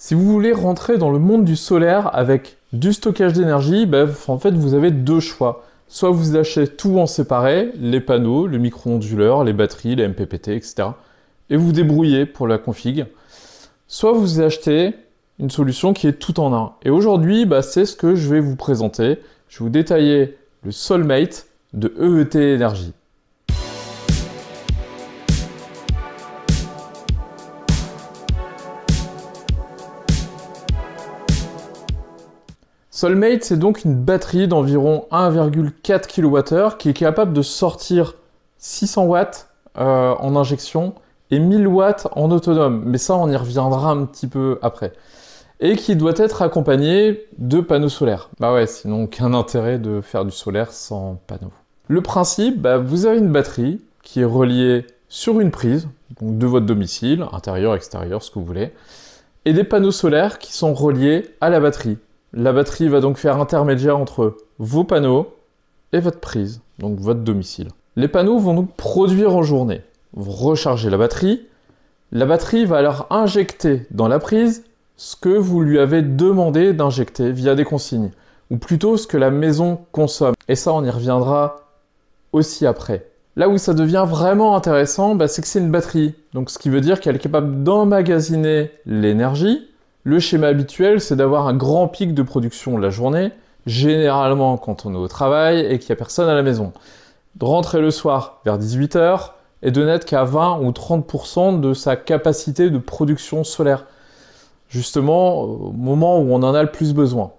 Si vous voulez rentrer dans le monde du solaire avec du stockage d'énergie, ben, en fait vous avez deux choix. Soit vous achetez tout en séparé, les panneaux, le micro-onduleur, les batteries, les MPPT, etc. Et vous débrouillez pour la config. Soit vous achetez une solution qui est tout en un. Et aujourd'hui, ben, c'est ce que je vais vous présenter. Je vais vous détailler le Solmate de EET Energy. Soulmate, c'est donc une batterie d'environ 1,4 kWh qui est capable de sortir 600 watts euh, en injection et 1000 watts en autonome. Mais ça, on y reviendra un petit peu après. Et qui doit être accompagnée de panneaux solaires. Bah ouais, sinon aucun intérêt de faire du solaire sans panneaux. Le principe, bah, vous avez une batterie qui est reliée sur une prise, donc de votre domicile, intérieur, extérieur, ce que vous voulez, et des panneaux solaires qui sont reliés à la batterie. La batterie va donc faire intermédiaire entre vos panneaux et votre prise, donc votre domicile. Les panneaux vont donc produire en journée. Vous rechargez la batterie. La batterie va alors injecter dans la prise ce que vous lui avez demandé d'injecter via des consignes, ou plutôt ce que la maison consomme. Et ça, on y reviendra aussi après. Là où ça devient vraiment intéressant, bah, c'est que c'est une batterie. Donc ce qui veut dire qu'elle est capable d'emmagasiner l'énergie le schéma habituel, c'est d'avoir un grand pic de production la journée, généralement quand on est au travail et qu'il n'y a personne à la maison. De rentrer le soir vers 18h et de n'être qu'à 20 ou 30% de sa capacité de production solaire, justement au moment où on en a le plus besoin.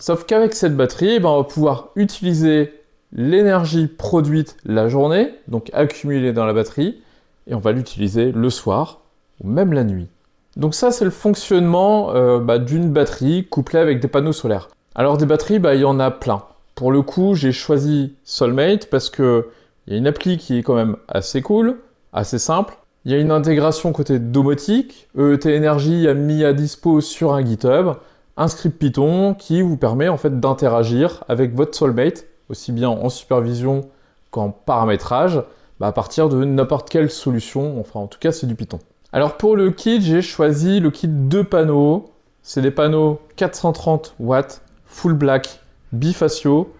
Sauf qu'avec cette batterie, ben, on va pouvoir utiliser l'énergie produite la journée, donc accumulée dans la batterie, et on va l'utiliser le soir ou même la nuit. Donc ça, c'est le fonctionnement euh, bah, d'une batterie couplée avec des panneaux solaires. Alors des batteries, bah, il y en a plein. Pour le coup, j'ai choisi Soulmate parce que y a une appli qui est quand même assez cool, assez simple. Il y a une intégration côté domotique. EET Energy a mis à dispo sur un GitHub un script Python qui vous permet en fait d'interagir avec votre soulmate, aussi bien en supervision qu'en paramétrage, bah, à partir de n'importe quelle solution. Enfin, en tout cas, c'est du Python. Alors pour le kit, j'ai choisi le kit de panneaux. C'est des panneaux 430 watts, full black, bifaciaux,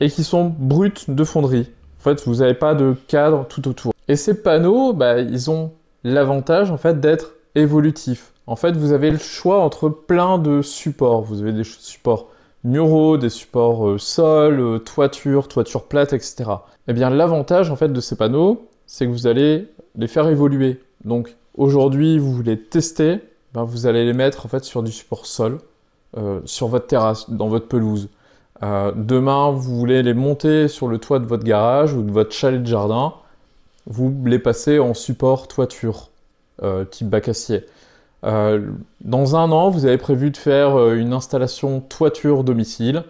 et qui sont bruts de fonderie. En fait, vous n'avez pas de cadre tout autour. Et ces panneaux, bah, ils ont l'avantage en fait d'être évolutifs. En fait, vous avez le choix entre plein de supports. Vous avez des supports muraux, des supports euh, sol, euh, toiture, toiture plate, etc. Eh bien, l'avantage en fait de ces panneaux, c'est que vous allez les faire évoluer. Donc, Aujourd'hui, vous voulez tester, ben, vous allez les mettre en fait sur du support sol, euh, sur votre terrasse, dans votre pelouse. Euh, demain, vous voulez les monter sur le toit de votre garage ou de votre chalet de jardin. Vous les passez en support toiture, euh, type bac acier. dans un an, vous avez prévu de faire une installation toiture domicile.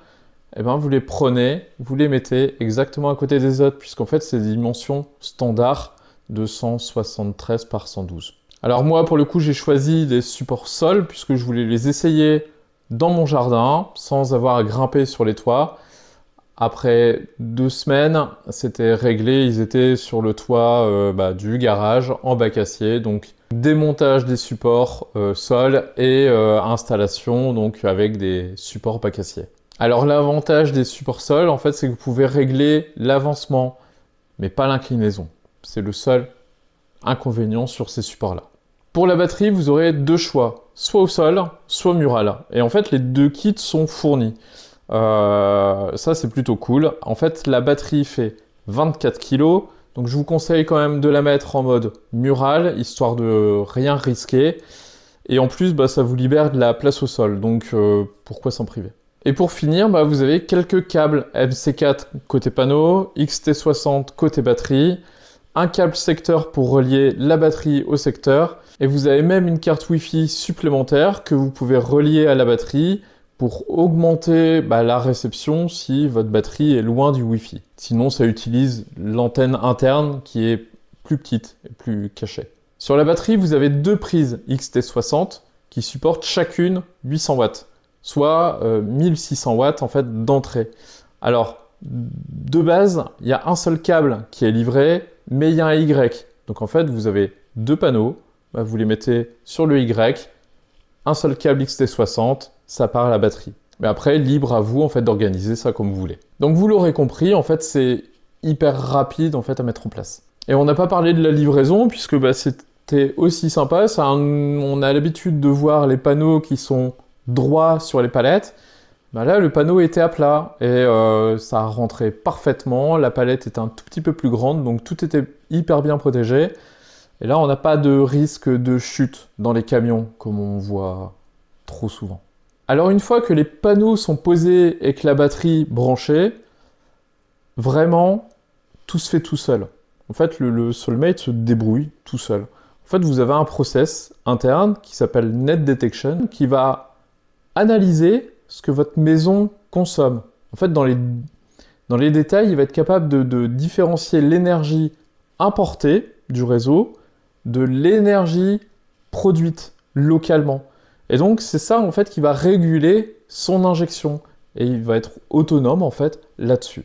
Eh ben, vous les prenez, vous les mettez exactement à côté des autres, puisqu'en fait, c'est des dimensions standards 273 par 112. Alors moi, pour le coup, j'ai choisi des supports sol puisque je voulais les essayer dans mon jardin sans avoir à grimper sur les toits. Après deux semaines, c'était réglé. Ils étaient sur le toit euh, bah, du garage en bac acier. Donc démontage des supports euh, sol et euh, installation donc avec des supports bac acier. Alors l'avantage des supports sol, en fait, c'est que vous pouvez régler l'avancement, mais pas l'inclinaison. C'est le seul inconvénient sur ces supports-là. Pour la batterie, vous aurez deux choix, soit au sol, soit mural. Et en fait, les deux kits sont fournis. Euh, ça, c'est plutôt cool. En fait, la batterie fait 24 kg, donc je vous conseille quand même de la mettre en mode mural, histoire de rien risquer. Et en plus, bah, ça vous libère de la place au sol, donc euh, pourquoi s'en priver Et pour finir, bah, vous avez quelques câbles MC4 côté panneau, XT60 côté batterie, un câble secteur pour relier la batterie au secteur, et vous avez même une carte Wi-Fi supplémentaire que vous pouvez relier à la batterie pour augmenter bah, la réception si votre batterie est loin du Wi-Fi. Sinon, ça utilise l'antenne interne qui est plus petite et plus cachée. Sur la batterie, vous avez deux prises XT60 qui supportent chacune 800 watts, soit 1600 euh, watts en fait d'entrée. Alors, de base, il y a un seul câble qui est livré, mais il y a un Y. Donc en fait, vous avez deux panneaux, bah, vous les mettez sur le Y, un seul câble XT60, ça part à la batterie. Mais après, libre à vous en fait d'organiser ça comme vous voulez. Donc vous l'aurez compris, en fait, c'est hyper rapide en fait à mettre en place. Et on n'a pas parlé de la livraison puisque bah, c'était aussi sympa. on a l'habitude de voir les panneaux qui sont droits sur les palettes. Bah là, le panneau était à plat et euh, ça rentrait parfaitement. La palette était un tout petit peu plus grande, donc tout était hyper bien protégé. Et là, on n'a pas de risque de chute dans les camions, comme on voit trop souvent. Alors une fois que les panneaux sont posés et que la batterie branchée, vraiment, tout se fait tout seul. En fait, le, le Soulmate se débrouille tout seul. En fait, vous avez un process interne qui s'appelle Net Detection, qui va analyser ce que votre maison consomme. En fait, dans les, dans les détails, il va être capable de, différencier l'énergie importée du réseau de l'énergie produite localement. Et donc, c'est ça, en fait, qui va réguler son injection. Et il va être autonome, en fait, là-dessus.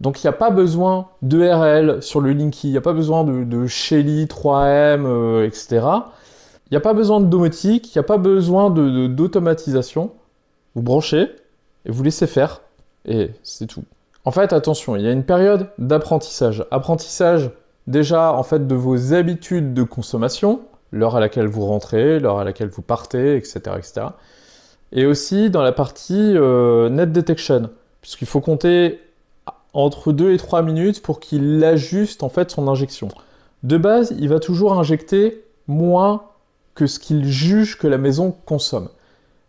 Donc il n'y a pas besoin de RL sur le Linky, il n'y a pas besoin de, Shelly, 3M, etc. Euh, il n'y a pas besoin de domotique, il n'y a pas besoin d'automatisation vous branchez et vous laissez faire et c'est tout. En fait, attention, il y a une période d'apprentissage. Apprentissage déjà en fait de vos habitudes de consommation, l'heure à laquelle vous rentrez, l'heure à laquelle vous partez, etc. etc. Et aussi dans la partie euh, net detection, puisqu'il faut compter entre 2 et 3 minutes pour qu'il ajuste en fait son injection. De base, il va toujours injecter moins que ce qu'il juge que la maison consomme.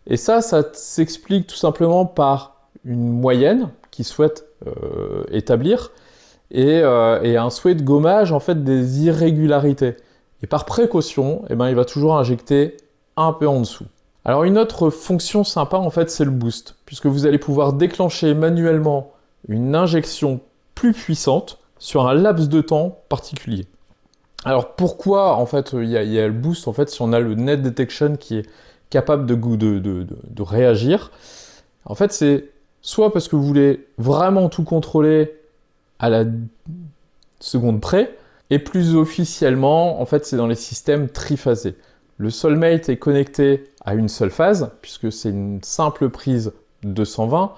Et ça, ça s'explique tout simplement par une moyenne qu'il souhaite euh, établir euh, et, un souhait de gommage en fait des irrégularités. Et par précaution, eh ben, il va toujours injecter un peu en dessous. Alors une autre fonction sympa en fait c'est le boost, puisque vous allez pouvoir déclencher manuellement une injection plus puissante sur un laps de temps particulier. Alors pourquoi en fait il y, a le boost en fait si on a le net detection qui est capable de, de, de, de réagir. En fait, c'est soit parce que vous voulez vraiment tout contrôler à la seconde près, et plus officiellement, en fait, c'est dans les systèmes triphasés. Le Solmate est connecté à une seule phase, puisque c'est une simple prise 220.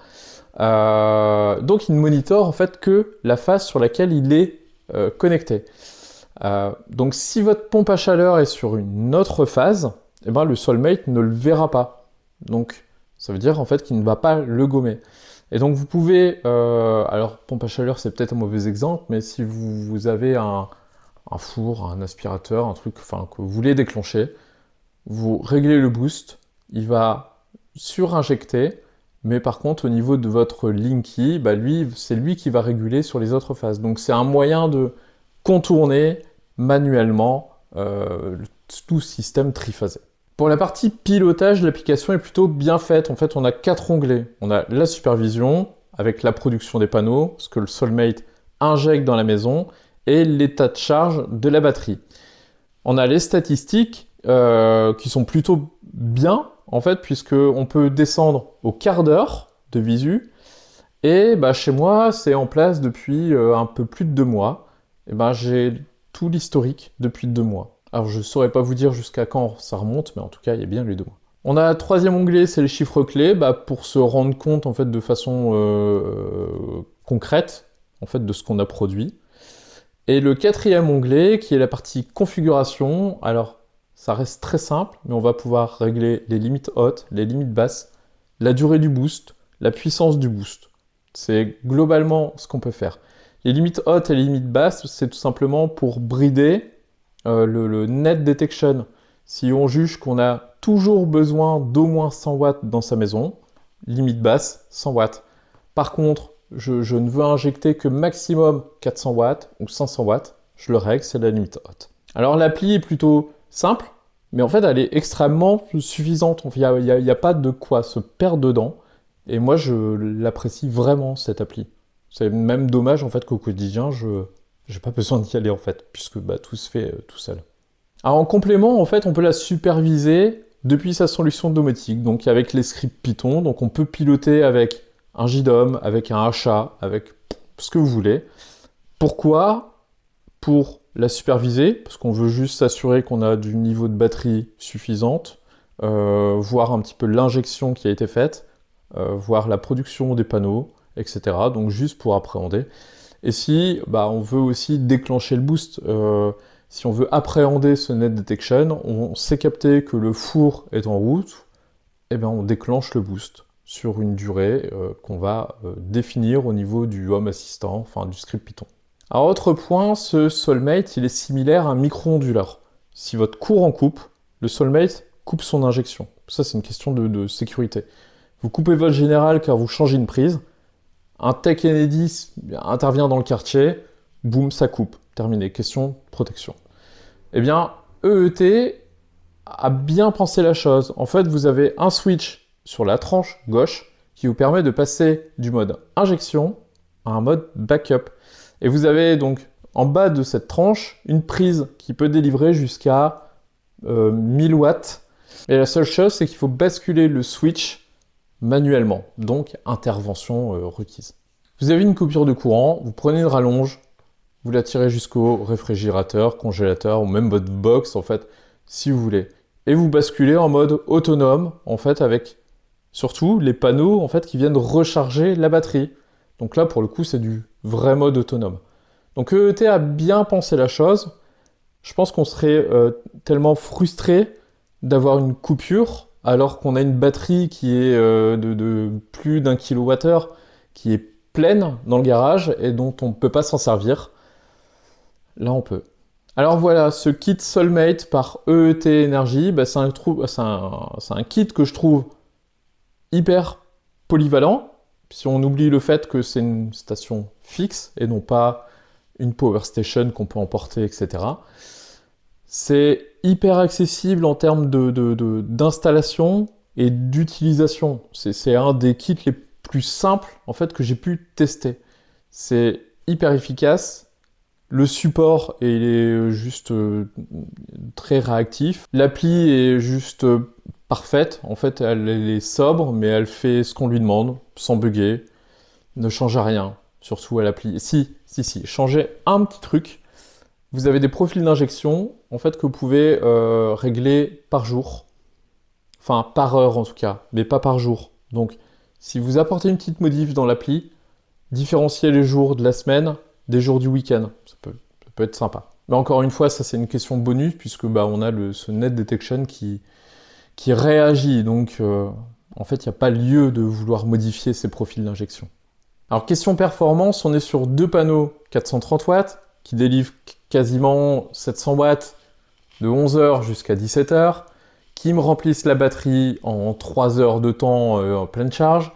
Euh, donc il ne monitore en fait que la phase sur laquelle il est euh, connecté. Euh, donc si votre pompe à chaleur est sur une autre phase, eh ben, le soulmate ne le verra pas. Donc, ça veut dire en fait qu'il ne va pas le gommer. Et donc, vous pouvez, euh, alors pompe à chaleur, c'est peut-être un mauvais exemple, mais si vous, avez un, four, un aspirateur, un truc enfin, que vous voulez déclencher, vous réglez le boost, il va surinjecter, mais par contre, au niveau de votre Linky, bah lui, c'est lui qui va réguler sur les autres phases. Donc, c'est un moyen de contourner manuellement euh, tout système triphasé. Pour la partie pilotage, l'application est plutôt bien faite. En fait, on a quatre onglets. On a la supervision avec la production des panneaux, ce que le Soulmate injecte dans la maison, et l'état de charge de la batterie. On a les statistiques euh, qui sont plutôt bien, en fait, puisqu'on peut descendre au quart d'heure de visu. Et bah, chez moi, c'est en place depuis euh, un peu plus de deux mois. Et ben j'ai tout l'historique depuis deux mois. Alors je saurais pas vous dire jusqu'à quand ça remonte, mais en tout cas il y a bien les deux mois. On a un troisième onglet, c'est les chiffres clés, bah, pour se rendre compte en fait de façon euh, euh, concrète en fait de ce qu'on a produit. Et le quatrième onglet, qui est la partie configuration, alors ça reste très simple, mais on va pouvoir régler les limites hautes, les limites basses, la durée du boost, la puissance du boost. C'est globalement ce qu'on peut faire. Les limites hautes et les limites basses, c'est tout simplement pour brider euh, le, net detection, si on juge qu'on a toujours besoin d'au moins 100 watts dans sa maison, limite basse, 100 watts. Par contre, je, ne veux injecter que maximum 400 watts ou 500 watts, je le règle, c'est la limite haute. Alors l'appli est plutôt simple, mais en fait elle est extrêmement suffisante. Il n'y a, a, pas de quoi se perdre dedans. Et moi je l'apprécie vraiment cette appli. C'est même dommage en fait qu'au quotidien je, j'ai pas besoin d'y aller en fait, puisque bah, tout se fait euh, tout seul. Alors en complément, en fait, on peut la superviser depuis sa solution domotique, donc avec les scripts Python. Donc on peut piloter avec un JDOM, avec un HA, avec ce que vous voulez. Pourquoi Pour la superviser, parce qu'on veut juste s'assurer qu'on a du niveau de batterie suffisante, euh, voir un petit peu l'injection qui a été faite, euh, voir la production des panneaux, etc. Donc juste pour appréhender et si bah, on veut aussi déclencher le boost. Euh, si on veut appréhender ce net detection, on sait capter que le four est en route, et eh bien on déclenche le boost sur une durée euh, qu'on va euh, définir au niveau du home assistant, enfin du script Python. À autre point, ce soulmate, il est similaire à un micro-onduleur. Si votre courant coupe, le soulmate coupe son injection. Ça, c'est une question de, de sécurité. Vous coupez votre général car vous changez une prise, un tech enedis intervient dans le quartier, boum, ça coupe. Terminé. Question protection. Eh bien, EET a bien pensé la chose. En fait, vous avez un switch sur la tranche gauche qui vous permet de passer du mode injection à un mode backup. Et vous avez donc en bas de cette tranche une prise qui peut délivrer jusqu'à 1000 euh, watts. Et la seule chose, c'est qu'il faut basculer le switch manuellement, donc intervention euh, requise. Vous avez une coupure de courant, vous prenez une rallonge, vous la tirez jusqu'au réfrigérateur, congélateur ou même votre box en fait, si vous voulez. Et vous basculez en mode autonome en fait avec surtout les panneaux en fait qui viennent recharger la batterie. Donc là pour le coup c'est du vrai mode autonome. Donc EET a bien pensé la chose. Je pense qu'on serait euh, tellement frustré d'avoir une coupure alors qu'on a une batterie qui est euh, de, plus d'un kilowattheure, qui est pleine dans le garage et dont on ne peut pas s'en servir. Là, on peut. Alors voilà, ce kit Soulmate par EET Energy, bah, c'est un kit que je trouve hyper polyvalent. Si on oublie le fait que c'est une station fixe et non pas une power station qu'on peut emporter, etc. C'est hyper accessible en termes d'installation de, et d'utilisation. C'est un des kits les plus simples en fait que j'ai pu tester. C'est hyper efficace. Le support est euh, juste euh, très réactif. L'appli est juste euh, parfaite. En fait, elle, est sobre, mais elle fait ce qu'on lui demande, sans bugger. Ne change rien, surtout à l'appli. Si, si, si, changez un petit truc vous avez des profils d'injection en fait que vous pouvez euh, régler par jour, enfin par heure en tout cas, mais pas par jour. Donc si vous apportez une petite modif dans l'appli, différenciez les jours de la semaine des jours du week-end, ça peut, être sympa. Mais encore une fois, ça c'est une question bonus puisque bah, on a le, ce net detection qui, qui réagit. Donc euh, en fait, il n'y a pas lieu de vouloir modifier ces profils d'injection. Alors question performance, on est sur deux panneaux 430 watts qui délivrent quasiment 700 watts de 11h jusqu'à 17h, qui me remplissent la batterie en 3 heures de temps euh, en pleine charge,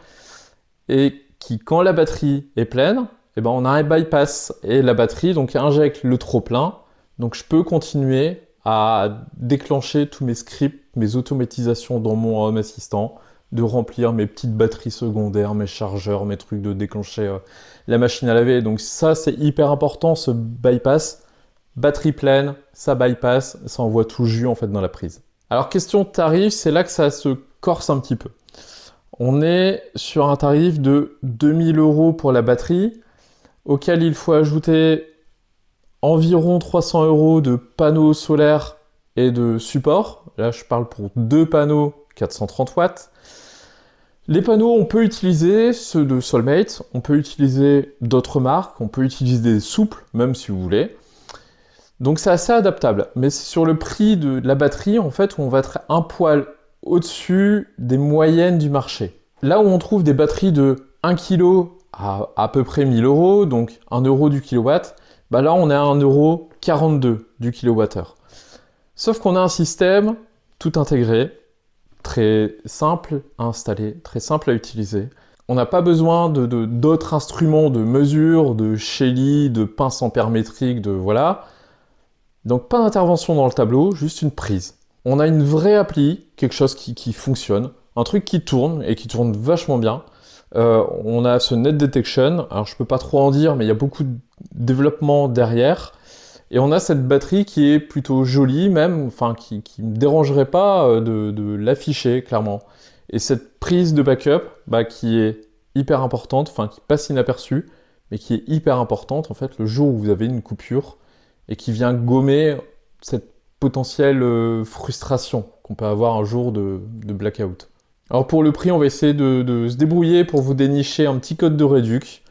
et qui, quand la batterie est pleine, et eh ben, on a un bypass, et la batterie donc injecte le trop-plein, donc je peux continuer à déclencher tous mes scripts, mes automatisations dans mon Home Assistant, de remplir mes petites batteries secondaires, mes chargeurs, mes trucs, de déclencher euh, la machine à laver. Donc ça, c'est hyper important, ce bypass. Batterie pleine, ça bypass, ça envoie tout jus en fait dans la prise. Alors question tarif, c'est là que ça se corse un petit peu. On est sur un tarif de 2000 euros pour la batterie, auquel il faut ajouter environ 300 euros de panneaux solaires et de support. Là, je parle pour deux panneaux 430 watts. Les panneaux, on peut utiliser ceux de Solmate, on peut utiliser d'autres marques, on peut utiliser des souples, même si vous voulez. Donc c'est assez adaptable, mais c'est sur le prix de, la batterie en fait où on va être un poil au-dessus des moyennes du marché. Là où on trouve des batteries de 1 kg à à peu près 1000 euros, donc 1 euro du kilowatt, bah là on est à 1 euro 42 du kilowattheure. Sauf qu'on a un système tout intégré, très simple à installer, très simple à utiliser. On n'a pas besoin d'autres instruments de mesure, de shelly, de pince en de voilà. Donc pas d'intervention dans le tableau, juste une prise. On a une vraie appli, quelque chose qui, fonctionne, un truc qui tourne et qui tourne vachement bien. Euh, on a ce net detection, alors je peux pas trop en dire, mais il y a beaucoup de développement derrière. Et on a cette batterie qui est plutôt jolie même, enfin qui, ne me dérangerait pas euh, de, l'afficher clairement. Et cette prise de backup, bah, qui est hyper importante, enfin qui passe inaperçue, mais qui est hyper importante en fait le jour où vous avez une coupure et qui vient gommer cette potentielle euh, frustration qu'on peut avoir un jour de, blackout. Alors pour le prix, on va essayer de, se débrouiller pour vous dénicher un petit code de réduc.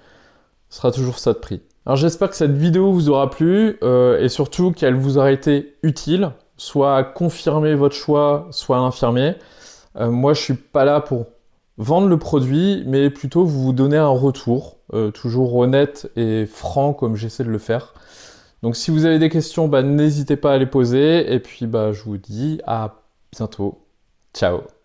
Ce sera toujours ça de prix. Alors j'espère que cette vidéo vous aura plu euh, et surtout qu'elle vous aura été utile, soit à confirmer votre choix, soit à l'infirmer. Euh, moi je suis pas là pour vendre le produit, mais plutôt vous donner un retour, toujours honnête et franc comme j'essaie de le faire. Donc si vous avez des questions, bah, n'hésitez pas à les poser. Et puis bah, je vous dis à bientôt. Ciao